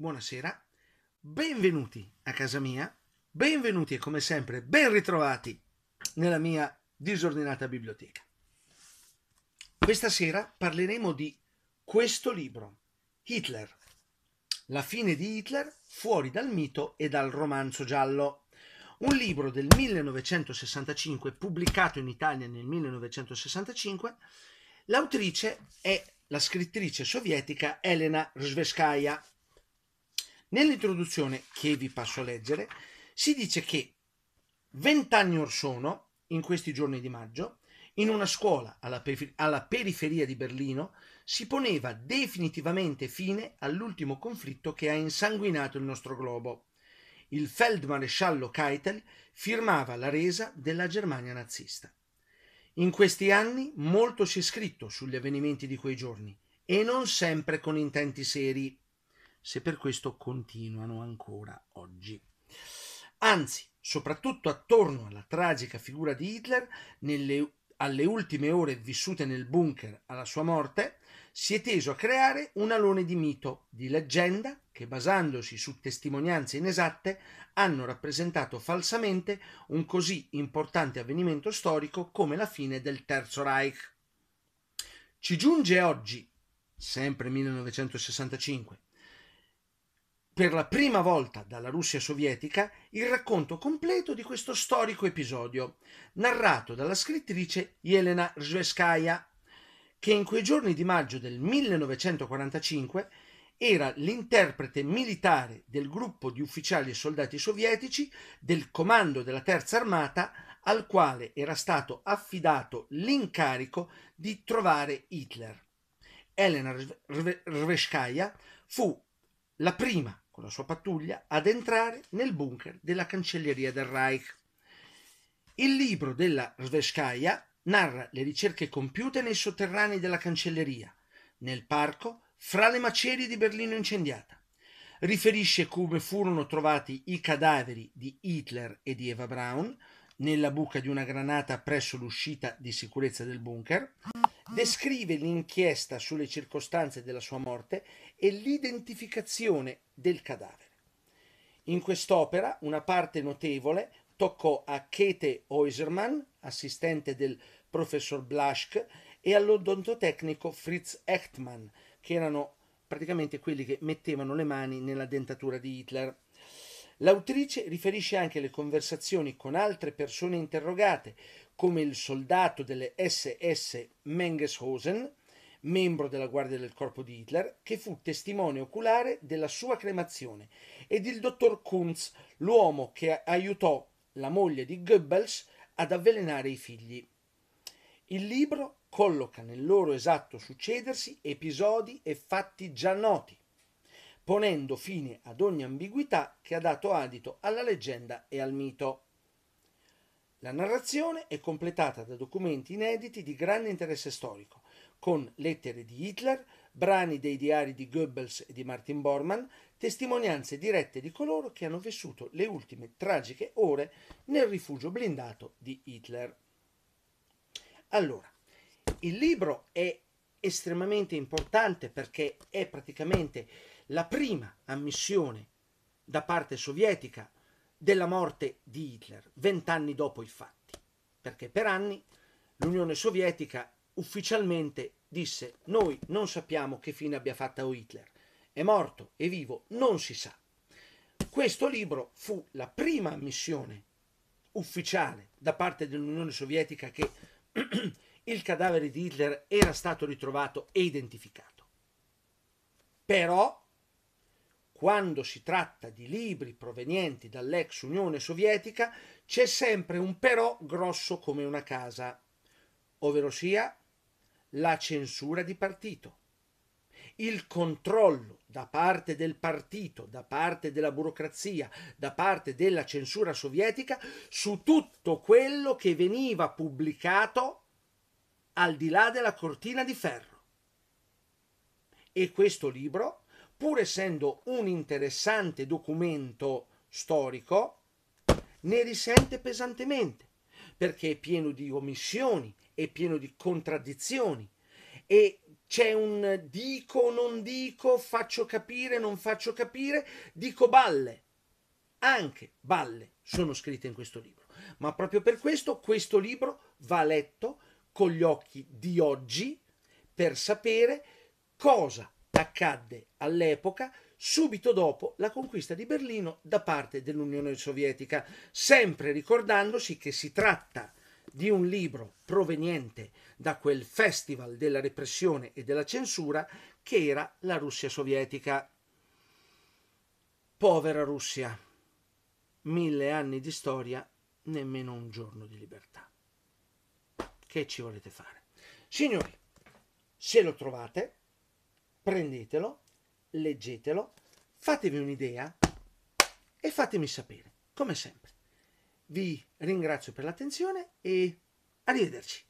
buonasera, benvenuti a casa mia, benvenuti e come sempre ben ritrovati nella mia disordinata biblioteca. Questa sera parleremo di questo libro, Hitler, la fine di Hitler fuori dal mito e dal romanzo giallo. Un libro del 1965, pubblicato in Italia nel 1965, l'autrice è la scrittrice sovietica Elena Rzveskaya, Nell'introduzione, che vi passo a leggere, si dice che vent'anni or sono, in questi giorni di maggio, in una scuola alla, periferia di Berlino si poneva definitivamente fine all'ultimo conflitto che ha insanguinato il nostro globo. Il feldmaresciallo Keitel firmava la resa della Germania nazista. In questi anni molto si è scritto sugli avvenimenti di quei giorni e non sempre con intenti seri se per questo continuano ancora oggi. Anzi, soprattutto attorno alla tragica figura di Hitler, nelle, alle ultime ore vissute nel bunker alla sua morte, si è teso a creare un alone di mito, di leggenda, che basandosi su testimonianze inesatte hanno rappresentato falsamente un così importante avvenimento storico come la fine del Terzo Reich. Ci giunge oggi, sempre 1965, per la prima volta dalla Russia sovietica il racconto completo di questo storico episodio, narrato dalla scrittrice Elena Zvezkaya, che in quei giorni di maggio del 1945 era l'interprete militare del gruppo di ufficiali e soldati sovietici del comando della Terza Armata al quale era stato affidato l'incarico di trovare Hitler. Elena Rveshkaya fu la prima con la sua pattuglia ad entrare nel bunker della cancelleria del Reich. Il libro della Sveshkaya narra le ricerche compiute nei sotterranei della cancelleria, nel parco, fra le macerie di Berlino incendiata. Riferisce come furono trovati i cadaveri di Hitler e di Eva Braun nella buca di una granata presso l'uscita di sicurezza del bunker descrive l'inchiesta sulle circostanze della sua morte e l'identificazione del cadavere. In quest'opera una parte notevole toccò a Kete Oiserman, assistente del professor Blaschk, e all'odontotecnico Fritz Echtmann, che erano praticamente quelli che mettevano le mani nella dentatura di Hitler. L'autrice riferisce anche le conversazioni con altre persone interrogate, come il soldato delle SS Mengeshosen, membro della Guardia del Corpo di Hitler, che fu testimone oculare della sua cremazione, ed il dottor Kunz, l'uomo che aiutò la moglie di Goebbels ad avvelenare i figli. Il libro colloca nel loro esatto succedersi episodi e fatti già noti, ponendo fine ad ogni ambiguità che ha dato adito alla leggenda e al mito. La narrazione è completata da documenti inediti di grande interesse storico, con lettere di Hitler, brani dei diari di Goebbels e di Martin Bormann, testimonianze dirette di coloro che hanno vissuto le ultime tragiche ore nel rifugio blindato di Hitler. Allora, il libro è estremamente importante perché è praticamente la prima ammissione da parte sovietica della morte di Hitler, vent'anni dopo i fatti, perché per anni l'Unione Sovietica ufficialmente disse noi non sappiamo che fine abbia fatto Hitler, è morto, è vivo, non si sa. Questo libro fu la prima missione ufficiale da parte dell'Unione Sovietica che il cadavere di Hitler era stato ritrovato e identificato. Però quando si tratta di libri provenienti dall'ex Unione Sovietica, c'è sempre un però grosso come una casa, ovvero sia la censura di partito, il controllo da parte del partito, da parte della burocrazia, da parte della censura sovietica su tutto quello che veniva pubblicato al di là della cortina di ferro. E questo libro pur essendo un interessante documento storico, ne risente pesantemente perché è pieno di omissioni, è pieno di contraddizioni e c'è un dico, non dico, faccio capire, non faccio capire, dico balle. Anche balle sono scritte in questo libro, ma proprio per questo questo libro va letto con gli occhi di oggi per sapere cosa accadde all'epoca subito dopo la conquista di Berlino da parte dell'Unione Sovietica, sempre ricordandosi che si tratta di un libro proveniente da quel festival della repressione e della censura che era la Russia sovietica. Povera Russia, mille anni di storia, nemmeno un giorno di libertà. Che ci volete fare? Signori, se lo trovate, prendetelo, leggetelo, fatevi un'idea e fatemi sapere, come sempre. Vi ringrazio per l'attenzione e arrivederci.